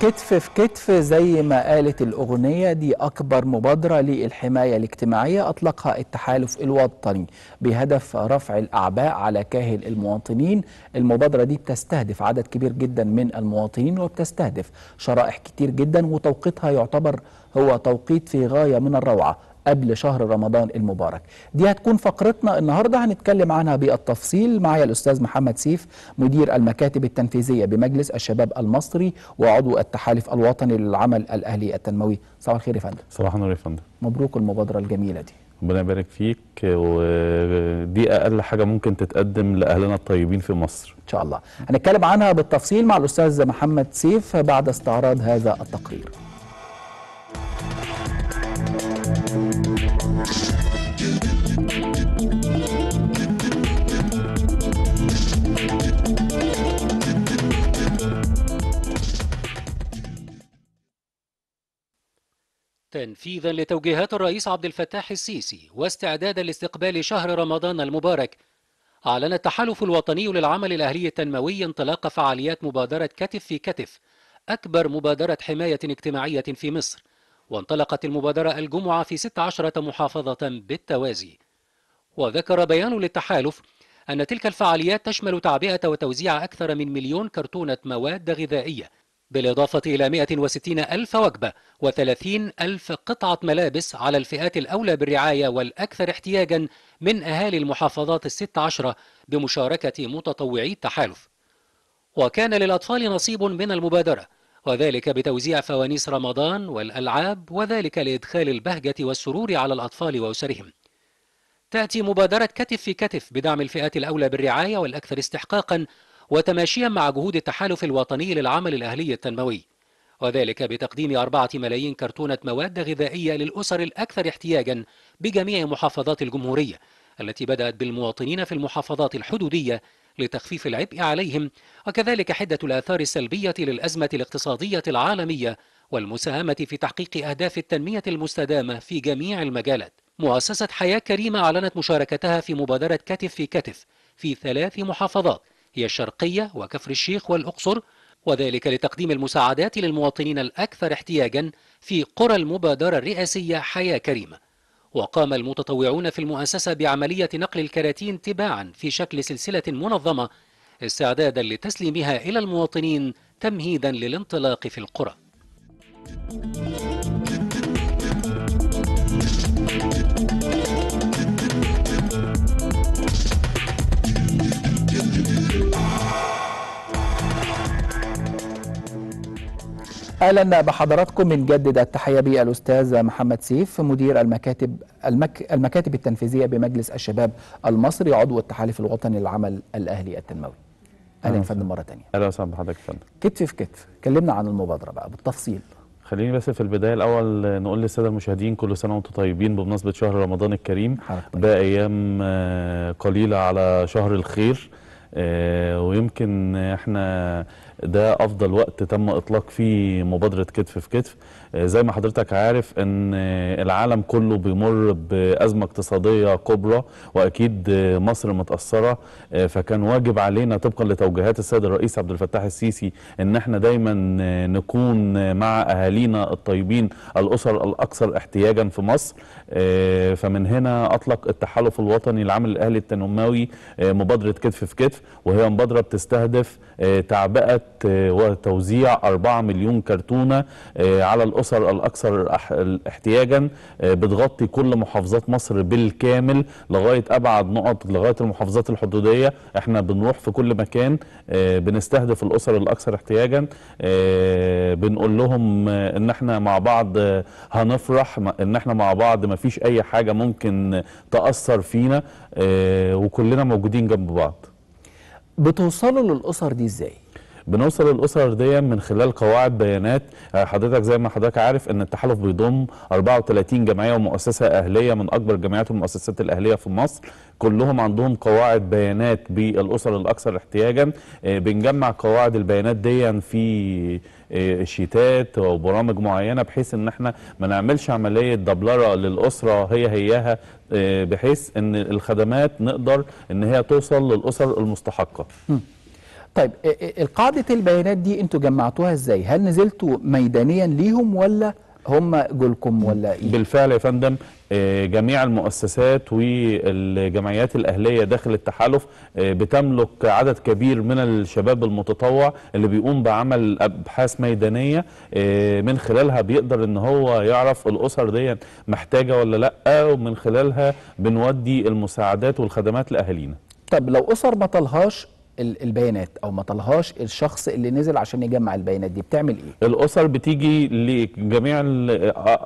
كتف في كتف زي ما قالت الأغنية دي أكبر مبادرة للحماية الاجتماعية أطلقها التحالف الوطني بهدف رفع الأعباء على كاهل المواطنين المبادرة دي بتستهدف عدد كبير جدا من المواطنين وبتستهدف شرائح كتير جدا وتوقيتها يعتبر هو توقيت في غاية من الروعة قبل شهر رمضان المبارك دي هتكون فقرتنا النهاردة هنتكلم عنها بالتفصيل معي الأستاذ محمد سيف مدير المكاتب التنفيذية بمجلس الشباب المصري وعضو التحالف الوطني للعمل الأهلي التنموي صباح الخير يا فندم صباح النور يا فندم مبروك المبادرة الجميلة دي ربنا يبارك فيك ودي اقل حاجه ممكن تتقدم لاهلنا الطيبين في مصر ان شاء الله هنتكلم عنها بالتفصيل مع الاستاذ محمد سيف بعد استعراض هذا التقرير تنفيذا لتوجيهات الرئيس عبد الفتاح السيسي واستعدادا لاستقبال شهر رمضان المبارك أعلن التحالف الوطني للعمل الأهلي التنموي انطلاق فعاليات مبادرة كتف في كتف أكبر مبادرة حماية اجتماعية في مصر وانطلقت المبادرة الجمعة في 16 محافظة بالتوازي وذكر بيان للتحالف أن تلك الفعاليات تشمل تعبئة وتوزيع أكثر من مليون كرتونة مواد غذائية بالإضافة إلى 160 ألف وجبة و30 ألف قطعة ملابس على الفئات الأولى بالرعاية والأكثر احتياجا من أهالي المحافظات الست عشرة بمشاركة متطوعي التحالف وكان للأطفال نصيب من المبادرة وذلك بتوزيع فوانيس رمضان والألعاب وذلك لإدخال البهجة والسرور على الأطفال وأسرهم تأتي مبادرة كتف في كتف بدعم الفئات الأولى بالرعاية والأكثر استحقاقا وتماشيا مع جهود التحالف الوطني للعمل الأهلي التنموي وذلك بتقديم أربعة ملايين كرتونة مواد غذائية للأسر الأكثر احتياجا بجميع محافظات الجمهورية التي بدأت بالمواطنين في المحافظات الحدودية لتخفيف العبء عليهم وكذلك حدة الآثار السلبية للأزمة الاقتصادية العالمية والمساهمة في تحقيق أهداف التنمية المستدامة في جميع المجالات مؤسسة حياة كريمة أعلنت مشاركتها في مبادرة كتف في كتف في ثلاث محافظات هي الشرقية وكفر الشيخ والأقصر وذلك لتقديم المساعدات للمواطنين الأكثر احتياجا في قرى المبادرة الرئاسية حياة كريمة وقام المتطوعون في المؤسسة بعملية نقل الكراتين تباعا في شكل سلسلة منظمة استعدادا لتسليمها إلى المواطنين تمهيدا للانطلاق في القرى اهلا بحضراتكم جدد التحيه بالاستاذ محمد سيف مدير المكاتب المك المكاتب التنفيذيه بمجلس الشباب المصري عضو التحالف الوطني للعمل الاهلي التنموي. اهلا يا فندم مره ثانيه. اهلا وسهلا بحضرتك يا فندم. كتف في كتف، كلمنا عن المبادره بقى بالتفصيل. خليني بس في البدايه الاول نقول للساده المشاهدين كل سنه وانتم طيبين بمناسبه شهر رمضان الكريم بقى طيب. ايام آه، قليله على شهر الخير آه، ويمكن احنا ده افضل وقت تم اطلاق فيه مبادره كتف في كتف آه، زي ما حضرتك عارف ان آه، العالم كله بيمر بازمه اقتصاديه كبرى واكيد آه، مصر متاثره فكان واجب علينا طبقا لتوجيهات السيد الرئيس عبد الفتاح السيسي ان احنا دايما نكون مع اهالينا الطيبين الاسر الاكثر احتياجا في مصر فمن هنا اطلق التحالف الوطني العمل الاهلي التنموي مبادره كتف في كتف وهي مبادره بتستهدف تعبئه وتوزيع 4 مليون كرتونه على الأسر الأسر الأكثر احتياجا آه، بتغطي كل محافظات مصر بالكامل لغاية أبعد نقط لغاية المحافظات الحدودية احنا بنروح في كل مكان آه، بنستهدف الأسر الأكثر احتياجا آه، بنقول لهم ان احنا مع بعض هنفرح ان احنا مع بعض ما فيش أي حاجة ممكن تأثر فينا وكلنا موجودين جنب بعض بتوصلوا للأسر دي ازاي؟ بنوصل الاسر دي من خلال قواعد بيانات آه، حضرتك زي ما حضرتك عارف ان التحالف بيضم 34 جمعيه ومؤسسه اهليه من اكبر الجمعيات والمؤسسات الاهليه في مصر كلهم عندهم قواعد بيانات بالاسر الاكثر احتياجا آه، بنجمع قواعد البيانات دي في آه، شيتات وبرامج معينه بحيث ان احنا ما نعملش عمليه دبلره للاسره هي هياها بحيث ان الخدمات نقدر ان هي توصل للاسر المستحقه طيب القاعدة البيانات دي انتوا جمعتوها ازاي هل نزلتوا ميدانيا ليهم ولا هم جولكم ولا ايه بالفعل يا فندم آه، جميع المؤسسات والجمعيات الأهلية داخل التحالف آه، بتملك عدد كبير من الشباب المتطوع اللي بيقوم بعمل أبحاث ميدانية آه، من خلالها بيقدر ان هو يعرف الأسر دي محتاجة ولا لأ ومن خلالها بنودي المساعدات والخدمات لأهالينا طب لو أسر ما طلهاش البيانات او ما طلعهاش الشخص اللي نزل عشان يجمع البيانات دي بتعمل ايه الاسر بتيجي لجميع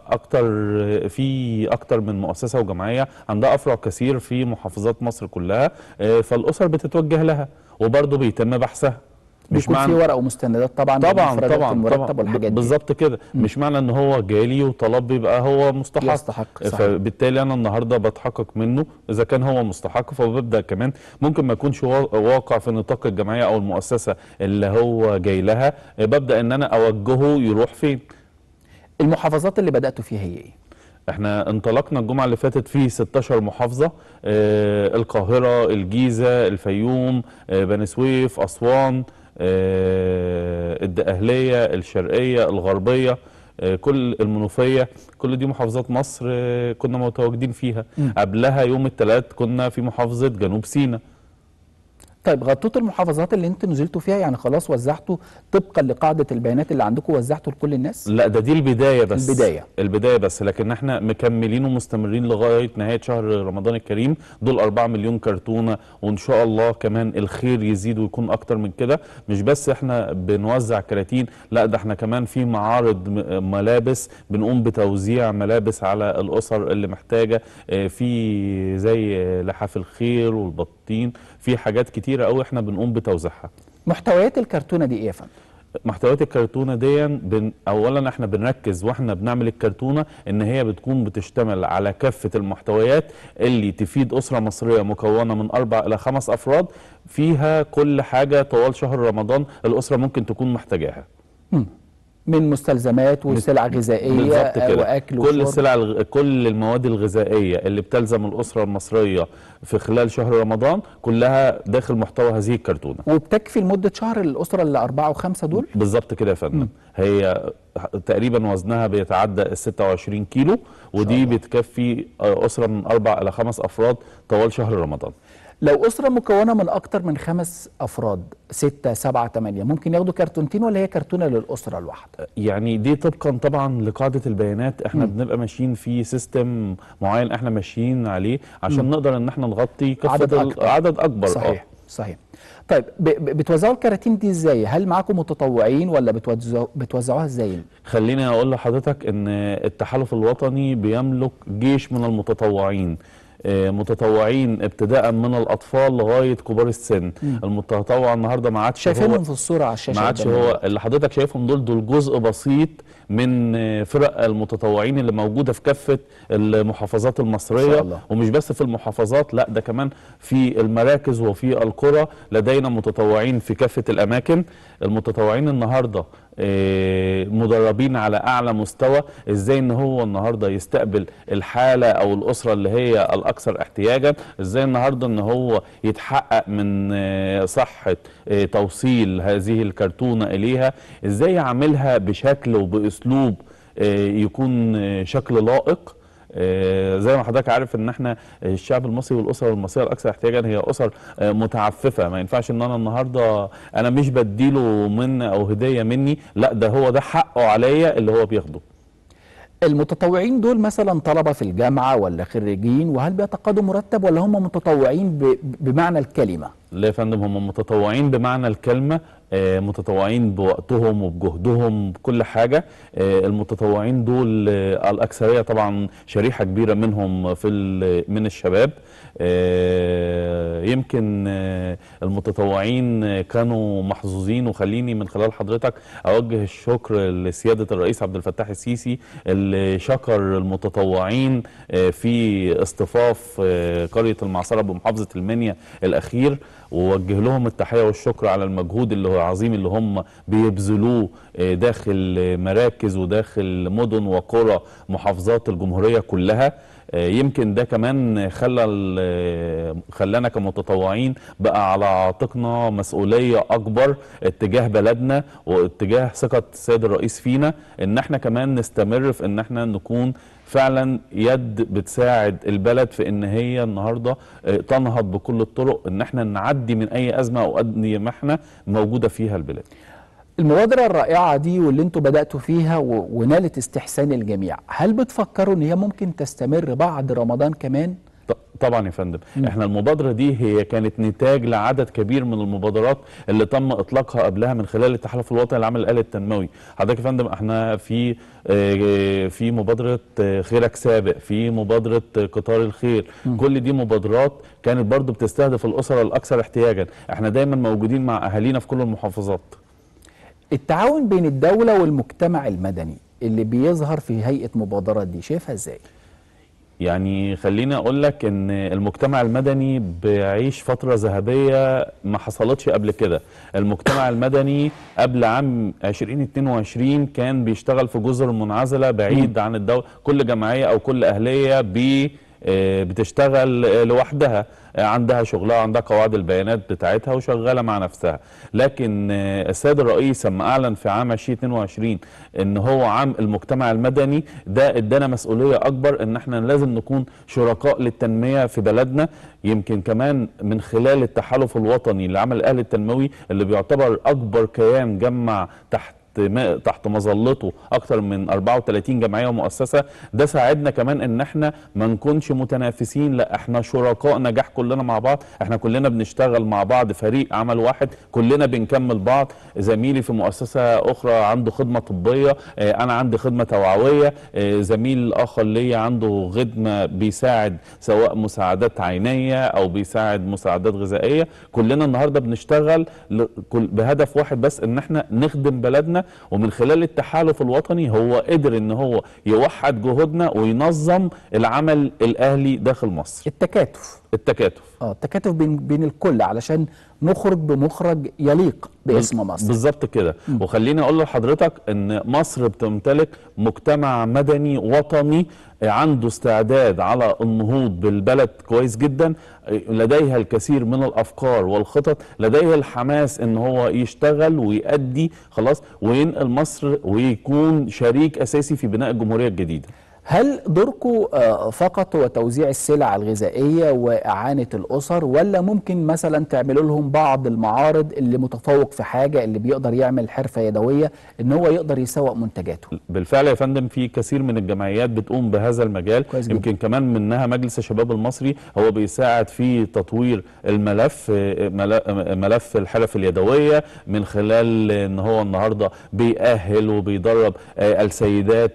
اكتر في اكتر من مؤسسه وجمعيه عندها افرع كثير في محافظات مصر كلها آه، فالاسر بتتوجه لها وبرضه بيتم بحثها مش معنى في ورق ومستندات طبعا طبعا طبعا المرتب والحاجات بالظبط كده مش معنى ان هو جالي وطلب بيبقى هو مستحق يستحق صحيح. فبالتالي انا النهارده بتحقق منه اذا كان هو مستحق فببدا كمان ممكن ما يكونش واقع في نطاق الجمعيه او المؤسسه اللي هو جاي لها ببدا ان انا اوجهه يروح فين المحافظات اللي بداتوا فيها هي ايه احنا انطلقنا الجمعة اللي فاتت في 16 محافظة اه القاهرة الجيزة الفيوم اه بني سويف أسوان آه، الدقهلية الشرقية الغربية آه، كل المنوفية كل دي محافظات مصر آه، كنا متواجدين فيها قبلها يوم الثلاث كنا في محافظة جنوب سيناء طيب غطيتوا المحافظات اللي انتوا نزلتوا فيها يعني خلاص وزعتوا طبقا لقاعده البيانات اللي عندكم وزعتوا لكل الناس؟ لا ده دي البدايه بس البدايه البدايه بس لكن احنا مكملين ومستمرين لغايه نهايه شهر رمضان الكريم دول 4 مليون كرتونه وان شاء الله كمان الخير يزيد ويكون اكتر من كده مش بس احنا بنوزع كراتين لا ده احنا كمان في معارض ملابس بنقوم بتوزيع ملابس على الاسر اللي محتاجه آه، في زي لحاف الخير والبطين في حاجات كتيره قوي احنا بنقوم بتوزيعها محتويات الكرتونه دي ايه يا فندم محتويات الكرتونه دي بن... اولا احنا بنركز واحنا بنعمل الكرتونه ان هي بتكون بتشتمل على كافه المحتويات اللي تفيد اسره مصريه مكونه من اربع الى خمس افراد فيها كل حاجه طوال شهر رمضان الاسره ممكن تكون محتاجاها. من مستلزمات وسلع غذائيه كده. واكل كل السلع الغ... كل المواد الغذائيه اللي بتلزم الاسره المصريه في خلال شهر رمضان كلها داخل محتوى هذه الكرتونه وبتكفي لمده شهر الاسره اللي اربعه وخمسه دول بالظبط كده يا فندم هي تقريبا وزنها بيتعدى ال 26 كيلو ودي بتكفي اسره من اربع الى خمس افراد طوال شهر رمضان لو اسره مكونه من اكتر من خمس افراد ستة سبعة ثمانيه ممكن ياخدوا كرتونتين ولا هي كرتونه للاسره الواحده يعني دي طبقا طبعا لقاعده البيانات احنا م. بنبقى ماشيين في سيستم معين احنا ماشيين عليه عشان م. نقدر ان احنا نغطي كافه عدد اكبر, عدد أكبر. صحيح آه. صحيح طيب بتوزعوا الكراتين دي ازاي هل معاكم متطوعين ولا بتوزعوا بتوزعوها ازاي خليني اقول لحضرتك ان التحالف الوطني بيملك جيش من المتطوعين آه، متطوعين ابتداء من الاطفال لغايه كبار السن مم. المتطوع النهارده ما عادش شايفينهم في الصوره على الشاشه ما عادش هو اللي حضرتك شايفهم دول دول جزء بسيط من فرق المتطوعين اللي موجوده في كافه المحافظات المصريه ومش بس في المحافظات لا ده كمان في المراكز وفي القرى لدينا متطوعين في كافه الاماكن المتطوعين النهارده آه، مدربين على اعلى مستوى ازاي ان هو النهارده يستقبل الحاله او الاسره اللي هي الاكثر احتياجا ازاي النهارده ان هو يتحقق من آه، صحه آه، توصيل هذه الكرتونه اليها ازاي يعملها بشكل وباسلوب يكون شكل لائق آه، زي ما حضرتك عارف ان احنا الشعب المصري والاسر المصريه الاكثر احتياجا هي اسر آه، متعففه ما ينفعش ان انا النهارده انا مش بديله من او هديه مني لا ده هو ده حقه عليا اللي هو بياخده المتطوعين دول مثلا طلبة في الجامعة ولا خريجين وهل بيتقاضوا مرتب ولا هم متطوعين بمعنى الكلمة لا يا فندم هم متطوعين بمعنى الكلمة آه، متطوعين بوقتهم وبجهدهم بكل حاجة آه، المتطوعين دول آه، الأكثرية طبعا شريحة كبيرة منهم في من الشباب آه، يمكن آه، المتطوعين آه، كانوا محظوظين وخليني من خلال حضرتك أوجه الشكر لسيادة الرئيس عبد الفتاح السيسي اللي شكر المتطوعين في اصطفاف قرية المعصرة بمحافظة المنيا الأخير ووجه لهم التحية والشكر على المجهود اللي هو عظيم اللي هم بيبذلوه داخل مراكز وداخل مدن وقرى محافظات الجمهورية كلها آه، يمكن ده كمان خلى آه، خلانا كمتطوعين بقى على عاتقنا مسؤوليه اكبر اتجاه بلدنا واتجاه ثقه السيد الرئيس فينا ان احنا كمان نستمر في ان احنا نكون فعلا يد بتساعد البلد في ان هي النهارده آه، تنهض بكل الطرق ان احنا نعدي من اي ازمه او ما محنه موجوده فيها البلاد المبادرة الرائعة دي واللي انتوا بدأتوا فيها ونالت استحسان الجميع هل بتفكروا ان هي ممكن تستمر بعد رمضان كمان؟ طبعا يا فندم م. احنا المبادرة دي هي كانت نتاج لعدد كبير من المبادرات اللي تم اطلاقها قبلها من خلال التحالف الوطني للعمل الآلي التنموي حضرتك يا فندم احنا في آه، في مبادرة آه، خيرك سابق في مبادرة آه، قطار الخير م. كل دي مبادرات كانت برضو بتستهدف الأسر الأكثر احتياجا احنا دايما موجودين مع أهالينا في كل المحافظات التعاون بين الدولة والمجتمع المدني اللي بيظهر في هيئة مبادرة دي شايفها ازاي؟ يعني خليني اقول لك ان المجتمع المدني بيعيش فتره ذهبيه ما حصلتش قبل كده المجتمع المدني قبل عام 2022 كان بيشتغل في جزر منعزله بعيد عن الدوله كل جمعيه او كل اهليه بي آه، بتشتغل آه، لوحدها آه، عندها شغلها عندها قواعد البيانات بتاعتها وشغالة مع نفسها لكن السيد الرئيس لما أعلن في عام 2022 أن هو عام المجتمع المدني ده ادانا مسؤولية أكبر أن احنا لازم نكون شركاء للتنمية في بلدنا يمكن كمان من خلال التحالف الوطني لعمل الأهل التنموي اللي بيعتبر أكبر كيان جمع تحت تحت مظلته أكثر من 34 جمعيه ومؤسسه ده ساعدنا كمان ان احنا ما نكونش متنافسين لا احنا شركاء نجاح كلنا مع بعض احنا كلنا بنشتغل مع بعض فريق عمل واحد كلنا بنكمل بعض زميلي في مؤسسه اخرى عنده خدمه طبيه آه، انا عندي خدمه توعويه آه، زميل اخر ليا عنده خدمه بيساعد سواء مساعدات عينيه او بيساعد مساعدات غذائيه كلنا النهارده بنشتغل بهدف واحد بس ان احنا نخدم بلدنا ومن خلال التحالف الوطني هو قدر ان هو يوحد جهودنا وينظم العمل الاهلي داخل مصر التكاتف التكاتف اه التكاتف بين بين الكل علشان نخرج بمخرج يليق باسم مصر بالظبط كده وخليني اقول لحضرتك ان مصر بتمتلك مجتمع مدني وطني آه، عنده استعداد على النهوض بالبلد كويس جدا آه، لديها الكثير من الافكار والخطط لديه الحماس ان هو يشتغل ويأدي خلاص وينقل مصر ويكون شريك اساسي في بناء الجمهوريه الجديده هل دوركم آه، فقط هو توزيع السلع الغذائية وإعانة الأسر ولا ممكن مثلا تعملوا لهم بعض المعارض اللي متفوق في حاجة اللي بيقدر يعمل حرفة يدوية إن هو يقدر يسوق منتجاته بالفعل يا فندم في كثير من الجمعيات بتقوم بهذا المجال يمكن جدا. كمان منها مجلس الشباب المصري هو بيساعد في تطوير الملف آه، آه، ملف الحرف اليدوية من خلال إن هو النهاردة بيأهل وبيدرب السيدات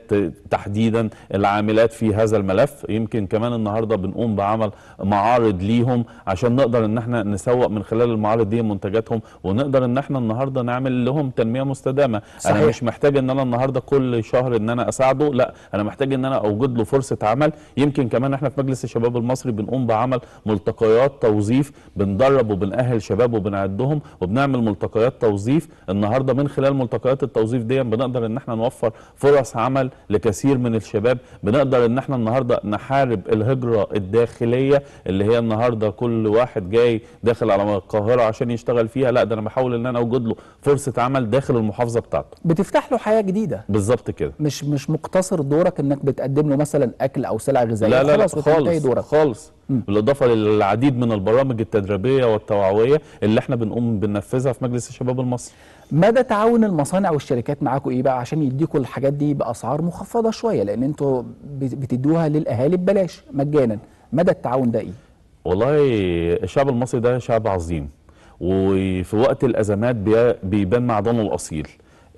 تحديدا العاملات في هذا الملف يمكن كمان النهاردة بنقوم بعمل معارض ليهم عشان نقدر ان احنا نسوق من خلال المعارض دي منتجاتهم ونقدر ان احنا النهاردة نعمل لهم تنمية مستدامة صحيح. انا مش محتاج ان انا النهاردة كل شهر ان انا اساعده لا انا محتاج ان انا اوجد له فرصة عمل يمكن كمان احنا في مجلس الشباب المصري بنقوم بعمل ملتقيات توظيف بندرب وبنأهل شباب وبنعدهم وبنعمل ملتقيات توظيف النهاردة من خلال ملتقيات التوظيف دي بنقدر ان احنا نوفر فرص عمل لكثير من الشباب بنقدر ان احنا النهارده نحارب الهجره الداخليه اللي هي النهارده كل واحد جاي داخل على القاهره عشان يشتغل فيها لا ده انا بحاول ان انا اوجد له فرصه عمل داخل المحافظه بتاعته بتفتح له حياه جديده بالظبط كده مش مش مقتصر دورك انك بتقدم له مثلا اكل او سلع غذائيه لا لا, لا خالص دورك. خالص بالاضافه للعديد من البرامج التدريبيه والتوعويه اللي احنا بنقوم بننفذها في مجلس الشباب المصري مدى تعاون المصانع والشركات معاكم ايه بقى عشان يديكم الحاجات دي باسعار مخفضه شويه لان انتوا بتدوها للاهالي ببلاش مجانا مدى التعاون ده ايه والله الشعب المصري ده شعب عظيم وفي وقت الازمات بيبان معدنه الاصيل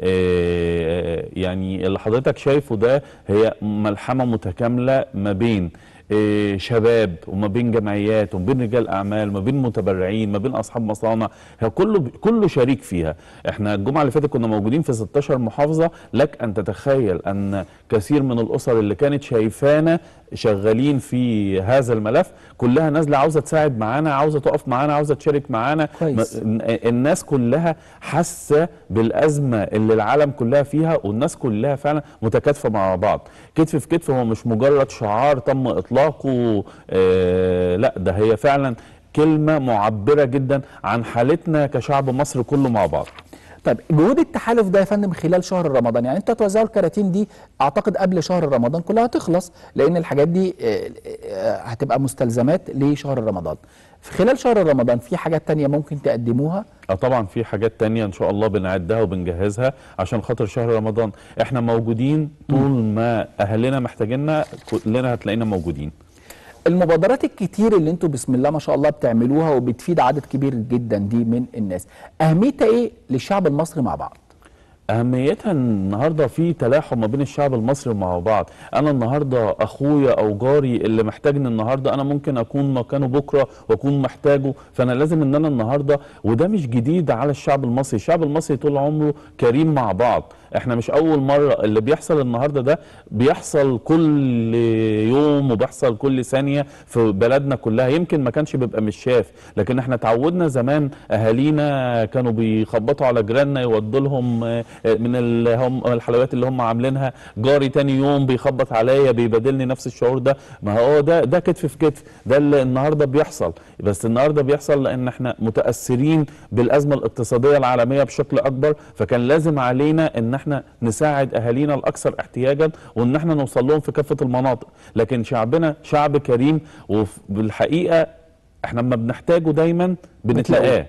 آه، يعني اللي حضرتك شايفه ده هي ملحمه متكامله ما بين إيه، شباب وما بين جمعيات وما بين رجال اعمال وما بين متبرعين ما بين اصحاب مصانع هي كله كله شريك فيها احنا الجمعه اللي فاتت كنا موجودين في 16 محافظه لك ان تتخيل ان كثير من الاسر اللي كانت شايفانا شغالين في هذا الملف كلها نازله عاوزه تساعد معانا عاوزه تقف معانا عاوزه تشارك معانا الناس كلها حاسه بالازمه اللي العالم كلها فيها والناس كلها فعلا متكاتفه مع بعض كتف في كتف هو مش مجرد شعار تم اطلاقه آه لا ده هي فعلا كلمه معبره جدا عن حالتنا كشعب مصر كله مع بعض طيب جهود التحالف ده يا فندم خلال شهر رمضان يعني انت توزعوا الكراتين دي اعتقد قبل شهر رمضان كلها هتخلص لان الحاجات دي آه، آه، هتبقى مستلزمات لشهر رمضان في خلال شهر رمضان في حاجات تانية ممكن تقدموها اه طبعا في حاجات تانية ان شاء الله بنعدها وبنجهزها عشان خاطر شهر رمضان احنا موجودين طول ما اهلنا محتاجيننا كلنا هتلاقينا موجودين المبادرات الكتير اللي انتوا بسم الله ما شاء الله بتعملوها وبتفيد عدد كبير جدا دي من الناس اهميتها ايه للشعب المصري مع بعض اهميتها النهارده في تلاحم ما بين الشعب المصري ومع بعض انا النهارده اخويا او جاري اللي محتاجني النهارده انا ممكن اكون مكانه بكره واكون محتاجه فانا لازم ان انا النهارده وده مش جديد على الشعب المصري الشعب المصري طول عمره كريم مع بعض احنا مش اول مره اللي بيحصل النهارده ده بيحصل كل يوم وبيحصل كل ثانيه في بلدنا كلها يمكن ما كانش بيبقى مش شاف لكن احنا تعودنا زمان اهالينا كانوا بيخبطوا على جيراننا يودوا لهم آه، من الحلويات اللي هم عاملينها جاري تاني يوم بيخبط عليا بيبادلني نفس الشعور ده ما هو ده ده كتف في كتف ده اللي النهارده بيحصل بس النهارده بيحصل لان احنا متاثرين بالازمه الاقتصاديه العالميه بشكل اكبر فكان لازم علينا ان احنا نساعد اهالينا الاكثر احتياجا وان احنا نوصل لهم في كافه المناطق لكن شعبنا شعب كريم وبالحقيقه احنا ما بنحتاجه دايما بنتلاقاه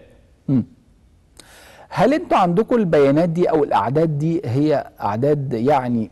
هل انتوا عندكم البيانات دي او الاعداد دي هي اعداد يعني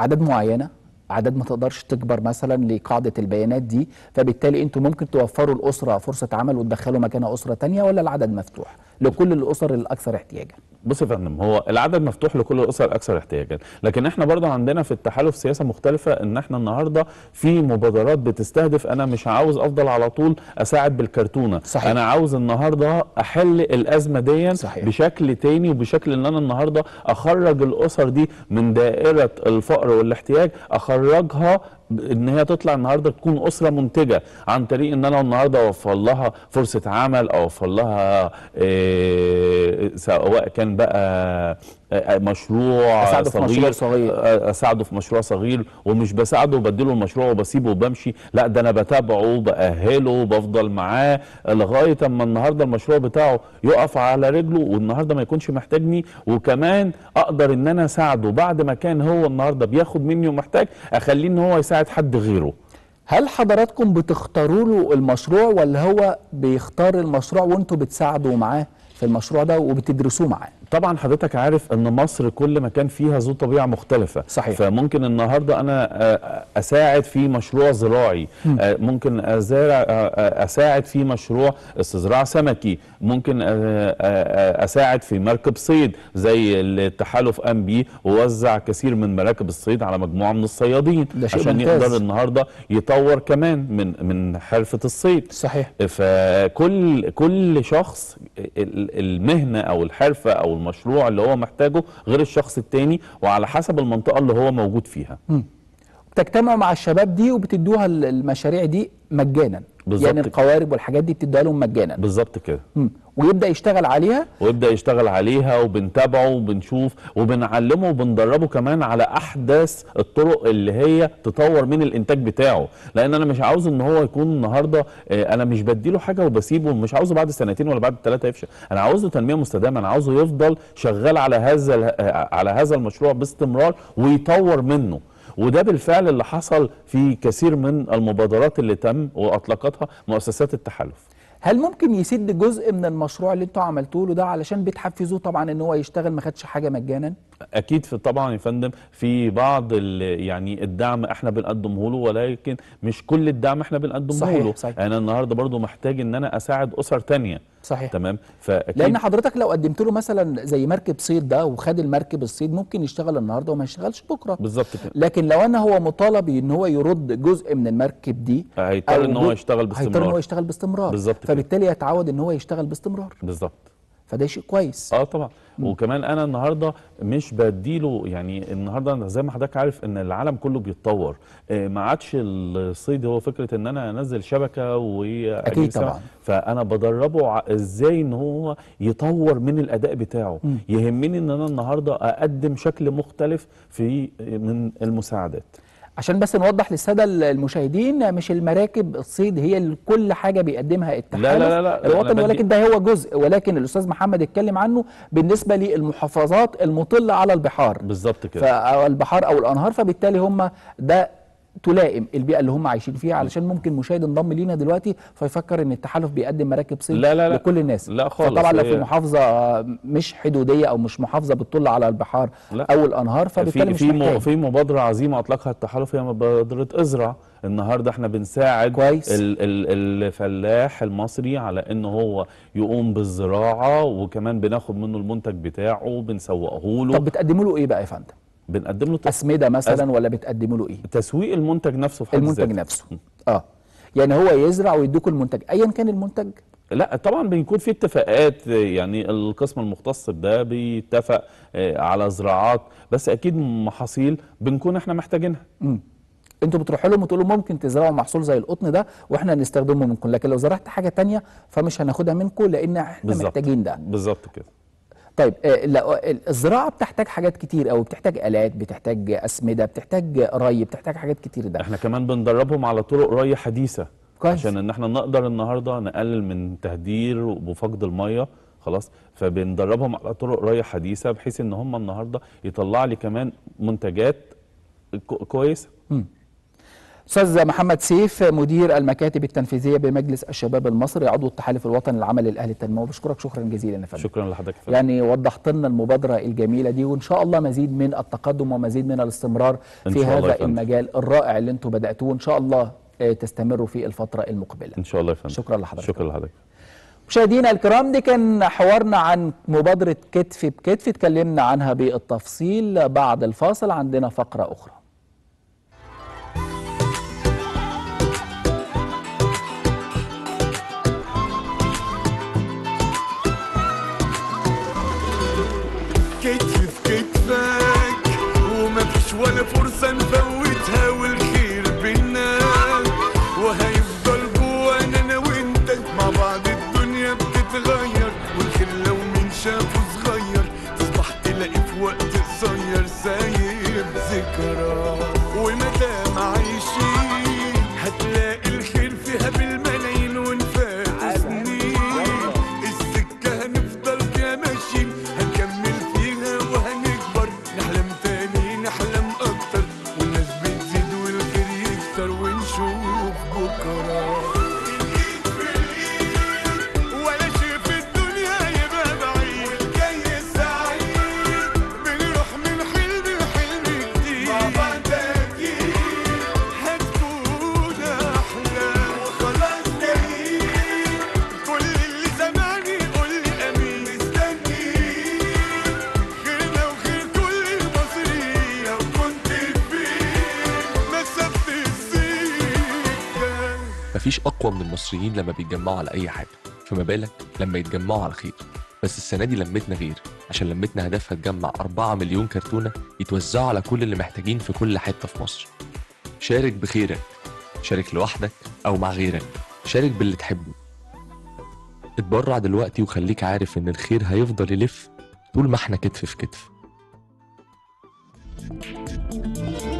اعداد معينه اعداد ما تقدرش تكبر مثلا لقاعده البيانات دي فبالتالي انتوا ممكن توفروا الاسره فرصه عمل وتدخلوا مكانها اسره تانية ولا العدد مفتوح لكل الاسر الاكثر احتياجا بص يا فندم هو العدد مفتوح لكل الاسر الاكثر احتياجا لكن احنا برضه عندنا في التحالف سياسه مختلفه ان احنا النهارده في مبادرات بتستهدف انا مش عاوز افضل على طول اساعد بالكرتونه صحيح. انا عاوز النهارده احل الازمه دي صحيح. بشكل تاني وبشكل ان انا النهارده اخرج الاسر دي من دائره الفقر والاحتياج اخرجها ان هي تطلع النهارده تكون اسره منتجه عن طريق ان انا النهارده اوفر لها فرصه عمل اوفر لها إيه سواء كان بقى آه، مشروع أساعده صغير, في مشروع صغير آه، اساعده في مشروع صغير ومش بساعده وبديله المشروع وبسيبه وبمشي لا ده انا بتابعه باهله بفضل معاه لغايه اما النهارده المشروع بتاعه يقف على رجله والنهارده ما يكونش محتاجني وكمان اقدر ان انا اساعده بعد ما كان هو النهارده بياخد مني ومحتاج اخليه ان هو يساعد بتاعت حد غيره هل حضراتكم بتختاروا له المشروع ولا هو بيختار المشروع وانتم بتساعدوا معاه في المشروع ده وبتدرسوه معاه طبعا حضرتك عارف ان مصر كل ما كان فيها ذو طبيعه مختلفه صحيح. فممكن النهارده انا آه، آه، اساعد في مشروع زراعي آه، ممكن ازارع اساعد في مشروع استزراع سمكي ممكن اساعد في مركب صيد زي التحالف ام بي ووزع كثير من مراكب الصيد على مجموعه من الصيادين عشان ممتاز. يقدر النهارده يطور كمان من من حرفه الصيد صحيح فكل كل شخص المهنه او الحرفه او المشروع اللي هو محتاجه غير الشخص التاني وعلى حسب المنطقه اللي هو موجود فيها م. بتجتمعوا مع الشباب دي وبتدوها المشاريع دي مجانا بالظبط يعني القوارب والحاجات دي بتديها لهم مجانا بالظبط كده ويبدا يشتغل عليها ويبدا يشتغل عليها وبنتابعه وبنشوف وبنعلمه وبندربه كمان على احدث الطرق اللي هي تطور من الانتاج بتاعه لان انا مش عاوز ان هو يكون النهارده آه، انا مش بديله حاجه وبسيبه مش عاوزه بعد سنتين ولا بعد ثلاثه يفشل انا عاوزه تنميه مستدامه انا عاوزه يفضل شغال على هذا آه، على هذا المشروع باستمرار ويطور منه وده بالفعل اللي حصل في كثير من المبادرات اللي تم واطلقتها مؤسسات التحالف هل ممكن يسد جزء من المشروع اللي انتوا عملتوه له ده علشان بتحفزوه طبعا ان هو يشتغل ما خدش حاجه مجانا اكيد في طبعا يا فندم في بعض يعني الدعم احنا بنقدمه له ولكن مش كل الدعم احنا بنقدمه صحيح له صحيح. يعني انا النهارده برضو محتاج ان انا اساعد اسر تانية صحيح تمام فأكيد لان حضرتك لو قدمت له مثلا زي مركب صيد ده وخد المركب الصيد ممكن يشتغل النهارده وما يشتغلش بكره بالظبط كده لكن لو انا هو مطالب ان هو يرد جزء من المركب دي هيضطر ان هو يشتغل باستمرار هيضطر ان هو يشتغل باستمرار بالظبط فبالتالي يتعود ان هو يشتغل باستمرار بالظبط فده شيء كويس اه طبعا مم. وكمان انا النهارده مش بديله يعني النهارده زي ما حضرتك عارف ان العالم كله بيتطور آه، ما عادش الصيد هو فكره ان انا انزل شبكه و اكيد طبعا فانا بدربه ازاي ان هو يطور من الاداء بتاعه مم. يهمني ان انا النهارده اقدم شكل مختلف في من المساعدات عشان بس نوضح للساده المشاهدين مش المراكب الصيد هي كل حاجه بيقدمها التحالف لا لا لا الوطني ولكن ده هو جزء ولكن الاستاذ محمد اتكلم عنه بالنسبه للمحافظات المطله على البحار بالظبط كده فالبحار او الانهار فبالتالي هم ده تلائم البيئه اللي هم عايشين فيها علشان ممكن مشاهد انضم لينا دلوقتي فيفكر ان التحالف بيقدم مراكب صيد لا لا لا لكل الناس لا خالص فطبعا لو في محافظه مش حدوديه او مش محافظه بتطل على البحار لا او الانهار فبالتالي في مش في, في مبادره عظيمه اطلقها التحالف هي مبادره ازرع النهارده احنا بنساعد كويس. ال ال الفلاح المصري على ان هو يقوم بالزراعه وكمان بناخد منه المنتج بتاعه بنسوقه له طب بتقدموا له ايه بقى يا فندم بنقدم له اسمده مثلا أس... ولا بتقدم له ايه تسويق المنتج نفسه في حد المنتج ذاته. نفسه اه يعني هو يزرع ويديكوا المنتج ايا كان المنتج لا طبعا بيكون في اتفاقات يعني القسم المختص بده بيتفق آه، على زراعات بس اكيد محاصيل بنكون احنا محتاجينها انتوا بتروحوا لهم وتقولوا ممكن تزرعوا محصول زي القطن ده واحنا نستخدمه منكم لكن لو زرعت حاجه تانية فمش هناخدها منكم لان احنا بالزبط. محتاجين ده بالظبط كده طيب آه، آه، الزراعه بتحتاج حاجات كتير قوي بتحتاج الات بتحتاج اسمده بتحتاج ري بتحتاج حاجات كتير ده احنا كمان بندربهم على طرق ري حديثه كويس. عشان ان احنا نقدر النهارده نقلل من تهدير وفقد الميه خلاص فبندربهم على طرق ري حديثه بحيث ان هم النهارده يطلع لي كمان منتجات كويسه استاذ محمد سيف مدير المكاتب التنفيذيه بمجلس الشباب المصري عضو التحالف الوطني للعمل الاهلي التنموي بشكرك شكرا جزيلا يا فندم شكرا لحضرتك يعني وضحت لنا المبادره الجميله دي وان شاء الله مزيد من التقدم ومزيد من الاستمرار في هذا المجال الرائع اللي انتم بداتوه ان شاء الله آه، تستمروا في الفتره المقبله ان شاء الله يا فندم شكرا لحضرتك شكرا لحضرتك مشاهدينا الكرام دي كان حوارنا عن مبادره كتف بكتف اتكلمنا عنها بالتفصيل بعد الفاصل عندنا فقره اخرى ولا فرصة نفوتها والخير بينا وهيفضل جوانا انا وانت مع بعض الدنيا بتتغير والخير لو مين شافه صغير تصبح تلاقي في وقت مفيش اقوى من المصريين لما بيتجمعوا على اي حاجه فما بالك لما يتجمعوا على خير بس السنه دي لمتنا غير عشان لمتنا هدفها تجمع 4 مليون كرتونه يتوزعوا على كل اللي محتاجين في كل حته في مصر شارك بخيرك شارك لوحدك او مع غيرك شارك باللي تحبه اتبرع دلوقتي وخليك عارف ان الخير هيفضل يلف طول ما احنا كتف في كتف thank you